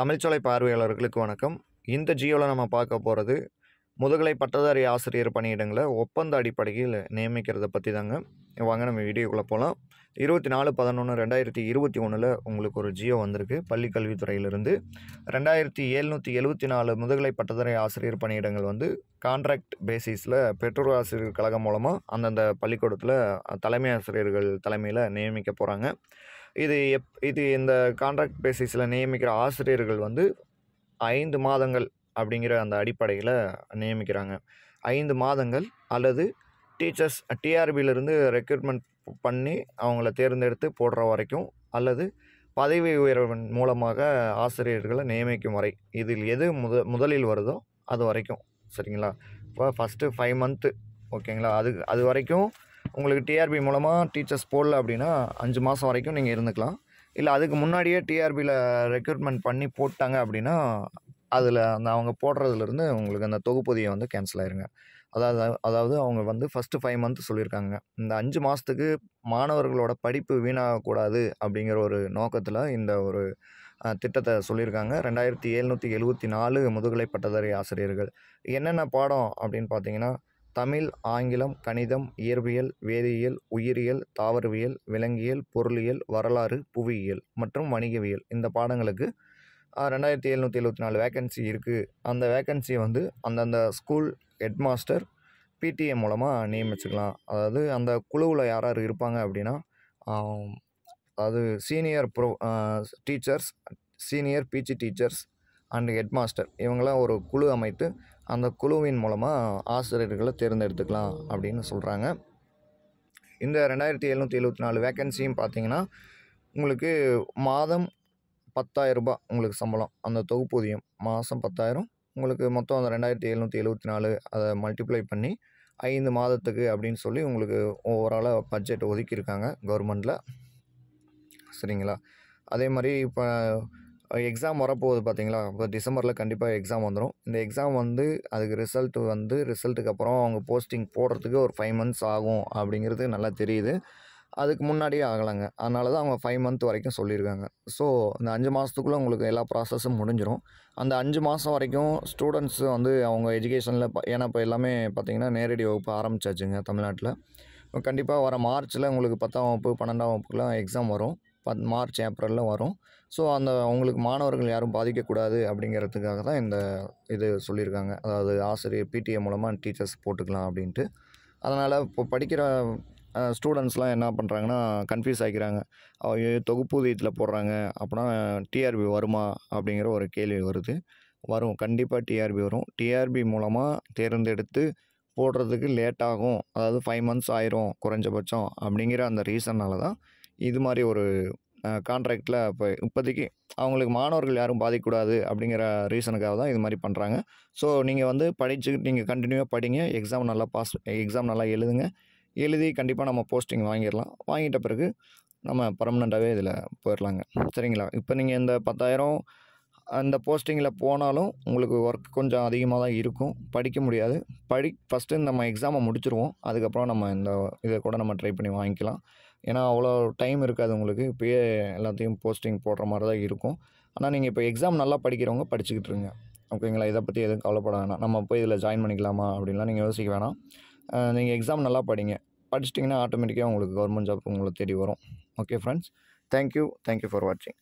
தமிழ்ச்சொலை பார்வையாளர்களுக்கு வணக்கம் இந்த ஜியோவில் நம்ம பார்க்க போகிறது முதுகலை பட்டதாரி ஆசிரியர் பணியிடங்களை ஒப்பந்த அடிப்படையில் நியமிக்கிறத பற்றி தாங்க வாங்க நம்ம வீடியோக்குள்ளே போகலாம் இருபத்தி நாலு பதினொன்று ரெண்டாயிரத்தி இருபத்தி ஒன்றில் உங்களுக்கு ஒரு ஜியோ வந்திருக்கு பள்ளி ரெண்டாயிரத்தி எழுநூற்றி எழுபத்தி நாலு முதுகலை பட்டதாரி ஆசிரியர் பணியிடங்கள் வந்து கான்ட்ராக்ட் பேசிஸில் பெற்றோர் ஆசிரியர் கழகம் மூலமாக அந்தந்த பள்ளிக்கூடத்தில் தலைமை ஆசிரியர்கள் தலைமையில் நியமிக்க போகிறாங்க இது எப் இது இந்த கான்ட்ராக்ட் பேசிஸில் நியமிக்கிற ஆசிரியர்கள் வந்து ஐந்து மாதங்கள் அப்படிங்கிற அந்த அடிப்படையில் நியமிக்கிறாங்க ஐந்து மாதங்கள் அல்லது டீச்சர்ஸ் டிஆர்பியிலிருந்து ரெக்ரூட்மெண்ட் பண்ணி அவங்கள தேர்ந்தெடுத்து போடுற வரைக்கும் அல்லது பதவி உயர்வின் மூலமாக ஆசிரியர்களை நியமிக்கும் வரை இதில் எது முத முதலில் வருதோ அது வரைக்கும் சரிங்களா இப்போ ஃபஸ்ட்டு ஃபைவ் மந்த்து ஓகேங்களா அது அது வரைக்கும் உங்களுக்கு டிஆர்பி மூலமாக டீச்சர்ஸ் போடல அப்படின்னா அஞ்சு மாதம் வரைக்கும் நீங்கள் இருந்துக்கலாம் இல்லை அதுக்கு முன்னாடியே டிஆர்பியில் ரெக்ரூட்மெண்ட் பண்ணி போட்டாங்க அப்படின்னா அதில் அந்த அவங்க போடுறதுலேருந்து உங்களுக்கு அந்த தொகுப்பதியை வந்து கேன்சல் ஆயிருங்க அதாவது அதாவது அவங்க வந்து ஃபஸ்ட்டு ஃபைவ் மந்த் சொல்லியிருக்காங்க இந்த அஞ்சு மாதத்துக்கு மாணவர்களோட படிப்பு வீணாகக்கூடாது அப்படிங்கிற ஒரு நோக்கத்தில் இந்த ஒரு திட்டத்தை சொல்லியிருக்காங்க ரெண்டாயிரத்தி எழுநூற்றி எழுபத்தி நாலு முதுகலை பட்டதாரி ஆசிரியர்கள் என்னென்ன பாடம் அப்படின்னு பார்த்தீங்கன்னா தமிழ் ஆங்கிலம் கணிதம் இயற்பியல் வேதியியல் உயிரியல் தாவரவியல் விலங்கியல் பொருளியல் வரலாறு புவியியல் மற்றும் வணிகவியல் இந்த பாடங்களுக்கு ரெண்டாயிரத்தி எழுநூற்றி எழுபத்தி நாலு வேக்கன்சி இருக்குது அந்த வேக்கன்சியை வந்து அந்தந்த ஸ்கூல் ஹெட்மாஸ்டர் பிடிஏ மூலமாக நியமிச்சுக்கலாம் அதாவது அந்த குழுவில் யார் யார் இருப்பாங்க அப்படின்னா அது சீனியர் ப்ரோ teachers senior PG teachers and headmaster இவங்களாம் ஒரு குழு அமைத்து அந்த குழுவின் மூலமாக ஆசிரியர்களை தேர்ந்தெடுத்துக்கலாம் அப்படின்னு சொல்கிறாங்க இந்த ரெண்டாயிரத்தி எழுநூற்றி எழுபத்தி நாலு வேக்கன்சியும் பார்த்தீங்கன்னா உங்களுக்கு மாதம் பத்தாயிரரூபா உங்களுக்கு சம்பளம் அந்த தொகுப்பூதியம் மாதம் பத்தாயிரம் உங்களுக்கு மொத்தம் அந்த ரெண்டாயிரத்தி எழுநூற்றி எழுபத்தி நாலு அதை மல்டிப்ளை பண்ணி ஐந்து மாதத்துக்கு அப்படின்னு சொல்லி உங்களுக்கு ஓவராலாக பட்ஜெட் ஒதுக்கியிருக்காங்க கவர்மெண்ட்டில் சரிங்களா அதே மாதிரி இப்போ எக்ஸாம் வரப்போகுது பார்த்தீங்களா இப்போ டிசம்பரில் கண்டிப்பாக எக்ஸாம் வந்துடும் இந்த எக்ஸாம் வந்து அதுக்கு ரிசல்ட் வந்து ரிசல்ட்டுக்கு அப்புறம் அவங்க போஸ்டிங் போடுறதுக்கு ஒரு ஃபைவ் மந்த்ஸ் ஆகும் அப்படிங்கிறது நல்லா தெரியுது அதுக்கு முன்னாடியே ஆகலாங்க அதனால தான் அவங்க ஃபைவ் மந்த் வரைக்கும் சொல்லியிருக்காங்க ஸோ இந்த அஞ்சு மாதத்துக்குள்ளே உங்களுக்கு எல்லா ப்ராசஸும் முடிஞ்சிடும் அந்த அஞ்சு மாதம் வரைக்கும் ஸ்டூடெண்ட்ஸு வந்து அவங்க எஜுகேஷனில் ஏன்னா இப்போ எல்லாமே பார்த்திங்கன்னா நேரடி வகுப்பு ஆரம்பிச்சாச்சுங்க தமிழ்நாட்டில் கண்டிப்பாக வர மார்ச்சில் உங்களுக்கு பத்தாம் வகுப்பு பன்னெண்டாம் வகுப்புக்குலாம் எக்ஸாம் வரும் பத் மார்ச் ஏப்ரலில் வரும் ஸோ அந்த அவங்களுக்கு மாணவர்கள் யாரும் பாதிக்கக்கூடாது அப்படிங்கிறதுக்காக தான் இந்த இது சொல்லியிருக்காங்க அதாவது ஆசிரியர் பிடிஏ மூலமாக டீச்சர்ஸ் போட்டுக்கலாம் அப்படின்ட்டு அதனால் இப்போ படிக்கிற ஸ்டூடெண்ட்ஸ்லாம் என்ன பண்ணுறாங்கன்னா கன்ஃபியூஸ் ஆகிக்கிறாங்க அவங்க தொகுப்பூதியத்தில் போடுறாங்க அப்படின்னா டிஆர்பி வருமா அப்படிங்கிற ஒரு கேள்வி வருது வரும் கண்டிப்பாக டிஆர்பி வரும் டிஆர்பி மூலமாக தேர்ந்தெடுத்து போடுறதுக்கு லேட் ஆகும் அதாவது ஃபைவ் மந்த்ஸ் ஆயிரும் குறைஞ்சபட்சம் அப்படிங்கிற அந்த ரீசன்னால் தான் இது மாதிரி ஒரு கான்ட்ராக்டில் இப்போ இப்போதைக்கு அவங்களுக்கு மாணவர்கள் யாரும் பாதிக்கக்கூடாது அப்படிங்கிற ரீசனுக்காக தான் இது மாதிரி பண்ணுறாங்க ஸோ நீங்கள் வந்து படித்து நீங்கள் கண்டினியூவாக படிங்க எக்ஸாம் நல்லா பாஸ் எக்ஸாம் நல்லா எழுதுங்க எழுதி கண்டிப்பாக நம்ம போஸ்டிங் வாங்கிடலாம் வாங்கிட்ட பிறகு நம்ம பர்மனெண்ட்டாகவே இதில் போயிடலாங்க சரிங்களா இப்போ நீங்கள் இந்த பத்தாயிரம் அந்த போஸ்டிங்கில் போனாலும் உங்களுக்கு ஒர்க் கொஞ்சம் அதிகமாக தான் இருக்கும் படிக்க முடியாது படி ஃபஸ்ட்டு நம்ம எக்ஸாமை முடிச்சுருவோம் அதுக்கப்புறம் நம்ம இந்த இதை கூட நம்ம ட்ரை பண்ணி வாங்கிக்கலாம் ஏன்னா அவ்வளோ டைம் இருக்காது உங்களுக்கு இப்போயே எல்லாத்தையும் போஸ்டிங் போடுற மாதிரி தான் இருக்கும் ஆனால் நீங்கள் இப்போ எக்ஸாம் நல்லா படிக்கிறவங்க படிச்சுக்கிட்டு இருங்க ஓகேங்களா இதை பற்றி எதுவும் கவலைப்பட வேணாம் நம்ம போய் இதில் ஜாயின் பண்ணிக்கலாமா அப்படின்லாம் நீங்கள் யோசிக்க வேணாம் நீங்கள் எக்ஸாம் நல்லா படிங்க படிச்சிட்டிங்கன்னா ஆட்டோமேட்டிக்காக உங்களுக்கு கவர்மெண்ட் ஜாப் உங்களை தேடி வரும் okay friends thank you thank you for வாட்சிங்